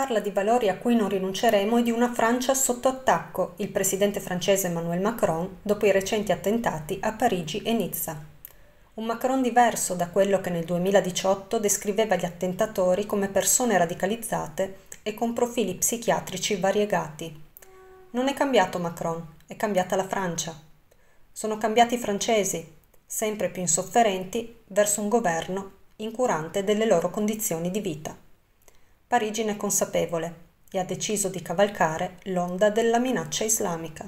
Parla di valori a cui non rinunceremo e di una Francia sotto attacco, il presidente francese Emmanuel Macron, dopo i recenti attentati a Parigi e Nizza. Un Macron diverso da quello che nel 2018 descriveva gli attentatori come persone radicalizzate e con profili psichiatrici variegati. Non è cambiato Macron, è cambiata la Francia. Sono cambiati i francesi, sempre più insofferenti verso un governo incurante delle loro condizioni di vita. Parigi ne è consapevole e ha deciso di cavalcare l'onda della minaccia islamica.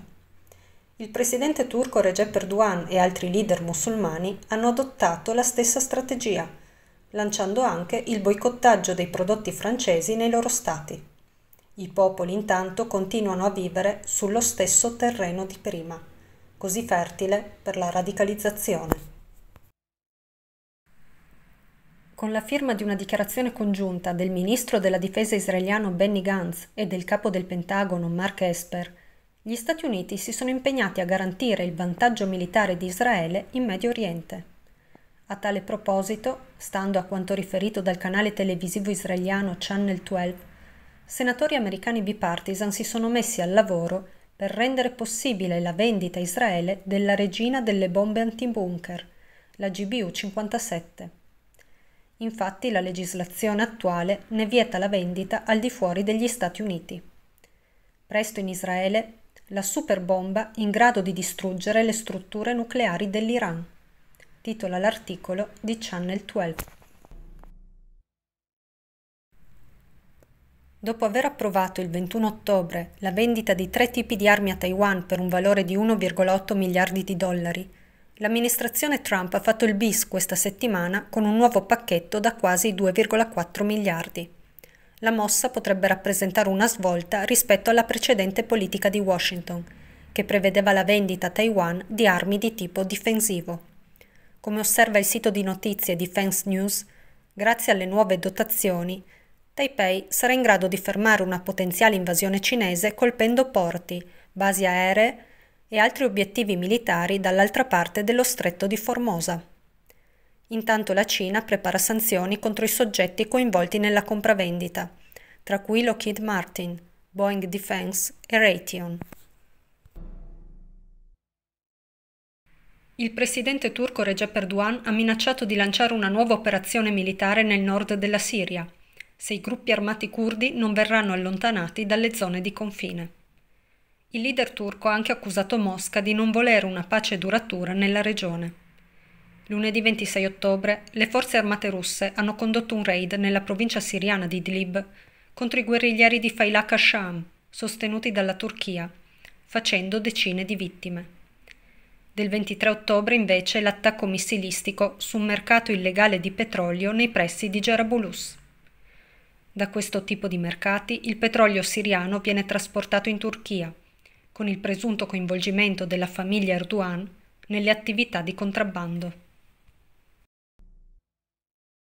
Il presidente turco Recep Erdogan e altri leader musulmani hanno adottato la stessa strategia, lanciando anche il boicottaggio dei prodotti francesi nei loro stati. I popoli intanto continuano a vivere sullo stesso terreno di prima, così fertile per la radicalizzazione. con la firma di una dichiarazione congiunta del ministro della difesa israeliano Benny Gantz e del capo del Pentagono Mark Esper, gli Stati Uniti si sono impegnati a garantire il vantaggio militare di Israele in Medio Oriente. A tale proposito, stando a quanto riferito dal canale televisivo israeliano Channel 12, senatori americani bipartisan si sono messi al lavoro per rendere possibile la vendita a Israele della regina delle bombe antibunker, la GBU 57 Infatti la legislazione attuale ne vieta la vendita al di fuori degli Stati Uniti. Presto in Israele la superbomba in grado di distruggere le strutture nucleari dell'Iran, titola l'articolo di Channel 12. Dopo aver approvato il 21 ottobre la vendita di tre tipi di armi a Taiwan per un valore di 1,8 miliardi di dollari, L'amministrazione Trump ha fatto il bis questa settimana con un nuovo pacchetto da quasi 2,4 miliardi. La mossa potrebbe rappresentare una svolta rispetto alla precedente politica di Washington, che prevedeva la vendita a Taiwan di armi di tipo difensivo. Come osserva il sito di notizie Defense News, grazie alle nuove dotazioni, Taipei sarà in grado di fermare una potenziale invasione cinese colpendo porti, basi aeree, e altri obiettivi militari dall'altra parte dello stretto di Formosa. Intanto la Cina prepara sanzioni contro i soggetti coinvolti nella compravendita, tra cui Lockheed Martin, Boeing Defense e Raytheon. Il presidente turco Recep Erdogan ha minacciato di lanciare una nuova operazione militare nel nord della Siria, se i gruppi armati curdi non verranno allontanati dalle zone di confine. Il leader turco ha anche accusato Mosca di non volere una pace duratura nella regione. Lunedì 26 ottobre le forze armate russe hanno condotto un raid nella provincia siriana di Idlib contro i guerriglieri di Failaq Hasham, sostenuti dalla Turchia, facendo decine di vittime. Del 23 ottobre invece l'attacco missilistico su un mercato illegale di petrolio nei pressi di Jarabulus. Da questo tipo di mercati il petrolio siriano viene trasportato in Turchia, con il presunto coinvolgimento della famiglia Erdogan nelle attività di contrabbando.